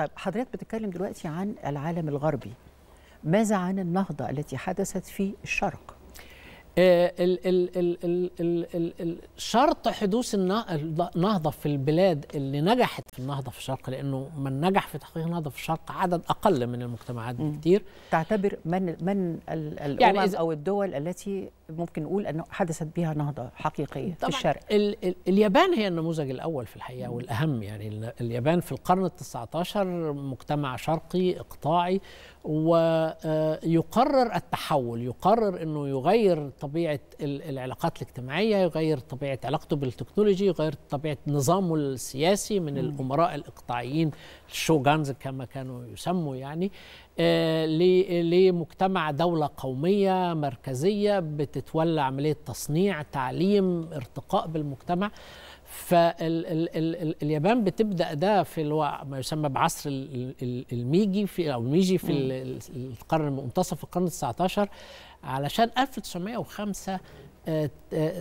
طيب حضرتك بتتكلم دلوقتي عن العالم الغربي ماذا عن النهضة التي حدثت في الشرق؟ آه، شرط حدوث النهضة في البلاد اللي نجحت في النهضة في الشرق لأنه من نجح في تحقيق النهضة في الشرق عدد أقل من المجتمعات بكتير تعتبر من من الأمم يعني أو الدول التي ممكن نقول أنه حدثت بها نهضة حقيقية في الشرق ال ال اليابان هي النموذج الأول في الحقيقة والأهم يعني اليابان في القرن التسعة عشر مجتمع شرقي إقطاعي ويقرر التحول يقرر أنه يغير طبيعه العلاقات الاجتماعيه يغير طبيعه علاقته بالتكنولوجي يغير طبيعه نظامه السياسي من الامراء الاقطاعيين الشوغانز كما كانوا يسموا يعني آه، لمجتمع دولة قومية مركزية بتتولى عملية تصنيع تعليم ارتقاء بالمجتمع فاليابان بتبدا ده في ما يسمى بعصر الميجي في او الميجي في القرن منتصف القرن ال 19 علشان 1905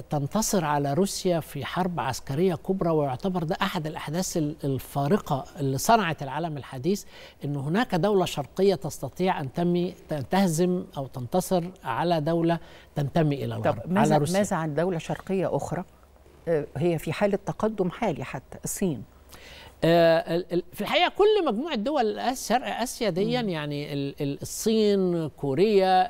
تنتصر على روسيا في حرب عسكريه كبرى ويعتبر ده احد الاحداث الفارقه اللي صنعت العالم الحديث ان هناك دوله شرقيه تستطيع ان تمي تهزم او تنتصر على دوله تنتمي الى الغرب طب ماذا, على روسيا. ماذا عن دوله شرقيه اخرى آه، هي في حاله تقدم حالي حتى الصين آه، في الحقيقه كل مجموعه دول شرق اسيا دي يعني الصين كوريا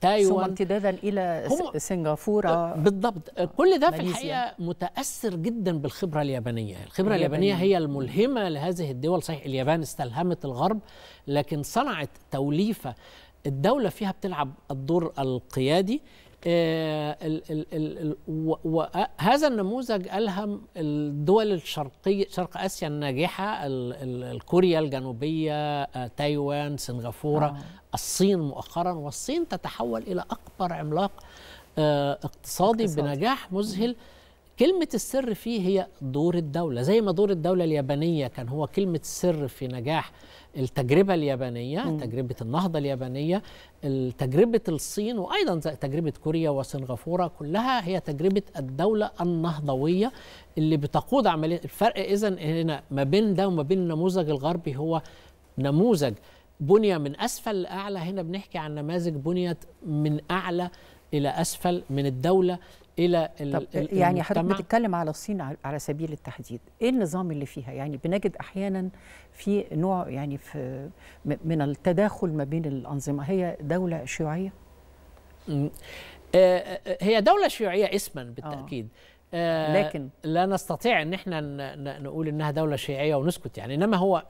تايوان ثم امتدادا الى سنغافوره آه، بالضبط آه، كل ده في الحقيقه متاثر جدا بالخبره اليابانيه الخبره اليابانيه هي الملهمه لهذه الدول صحيح اليابان استلهمت الغرب لكن صنعت توليفه الدولة فيها بتلعب الدور القيادي آه، آه، هذا النموذج ألهم الدول الشرقية شرق آسيا الناجحة الكوريا الجنوبية آه، تايوان سنغافورة آه. الصين مؤخرا والصين تتحول إلى أكبر عملاق اقتصادي, اقتصادي. بنجاح مذهل كلمة السر فيه هي دور الدولة زي ما دور الدولة اليابانية كان هو كلمة السر في نجاح التجربة اليابانية م. تجربة النهضة اليابانية تجربة الصين وأيضا تجربة كوريا وسنغافورة كلها هي تجربة الدولة النهضوية اللي بتقود عملية الفرق إذا هنا ما بين ده وما بين النموذج الغربي هو نموذج بنية من أسفل لأعلى هنا بنحكي عن نماذج بنيت من أعلى إلى أسفل من الدولة الى طب يعني حضرتك بتتكلم على الصين على سبيل التحديد ايه النظام اللي فيها يعني بنجد احيانا في نوع يعني في من التداخل ما بين الانظمه هي دوله شيوعيه آه، آه، هي دوله شيوعيه اسما بالتاكيد آه. آه، لكن لا نستطيع ان احنا نقول انها دوله شيعيه ونسكت يعني انما هو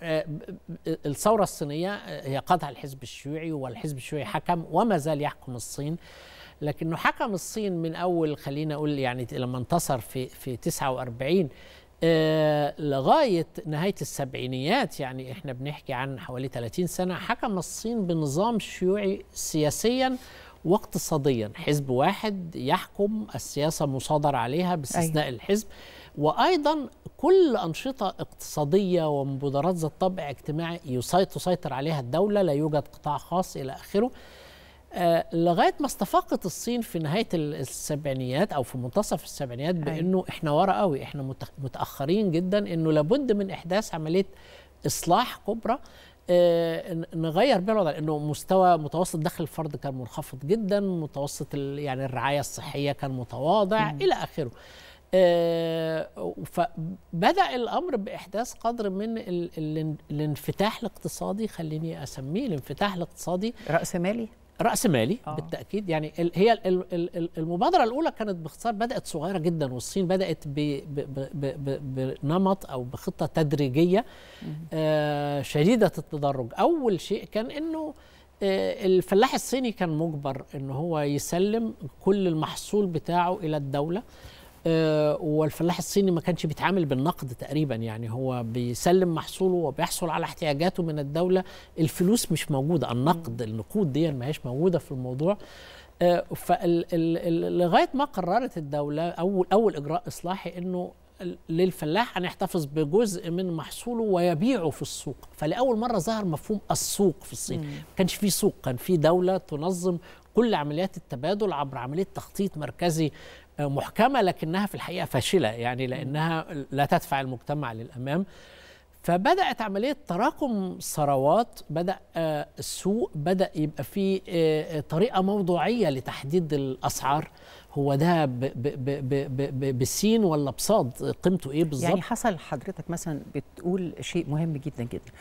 الثوره الصينيه هي قطع الحزب الشيوعي والحزب الشيوعي حكم وما زال يحكم الصين لكنه حكم الصين من اول خلينا اقول يعني لما انتصر في في 49 آه لغايه نهايه السبعينيات يعني احنا بنحكي عن حوالي 30 سنه حكم الصين بنظام شيوعي سياسيا واقتصاديا حزب واحد يحكم السياسه مصادر عليها باستثناء أيه. الحزب وايضا كل انشطه اقتصاديه ومبادرات ذات طابع اجتماعي تسيطر عليها الدوله لا يوجد قطاع خاص الى اخره آه، لغايه ما استفاقت الصين في نهايه السبعينيات او في منتصف السبعينيات أيوة. بانه احنا ورا قوي احنا متاخرين جدا انه لابد من احداث عمليه اصلاح كبرى آه، نغير بيها الوضع لانه مستوى متوسط دخل الفرد كان منخفض جدا متوسط يعني الرعايه الصحيه كان متواضع م. الى اخره آه، فبدا الامر باحداث قدر من الانفتاح الاقتصادي خليني اسميه الانفتاح الاقتصادي راس مالي راس مالي آه. بالتاكيد يعني هي المبادره الاولى كانت باختصار بدات صغيره جدا والصين بدات بنمط او بخطه تدريجيه آه شديده التدرج اول شيء كان انه آه الفلاح الصيني كان مجبر ان هو يسلم كل المحصول بتاعه الى الدوله آه، والفلاح الصيني ما كانش بيتعامل بالنقد تقريبا يعني هو بيسلم محصوله وبيحصل على احتياجاته من الدوله الفلوس مش موجوده النقد النقود دي ما هيش موجوده في الموضوع آه، لغاية ما قررت الدوله اول اول اجراء اصلاحي انه للفلاح ان يحتفظ بجزء من محصوله ويبيعه في السوق فلاول مره ظهر مفهوم السوق في الصين ما كانش في سوق كان في دوله تنظم كل عمليات التبادل عبر عمليه تخطيط مركزي محكمه لكنها في الحقيقه فاشله يعني لانها لا تدفع المجتمع للامام فبدات عمليه تراكم ثروات بدا آه، السوق بدا يبقى في آه، طريقه موضوعيه لتحديد الاسعار هو ده بسين ولا بصاد قيمته ايه بالظبط يعني حصل حضرتك مثلا بتقول شيء مهم جدا جدا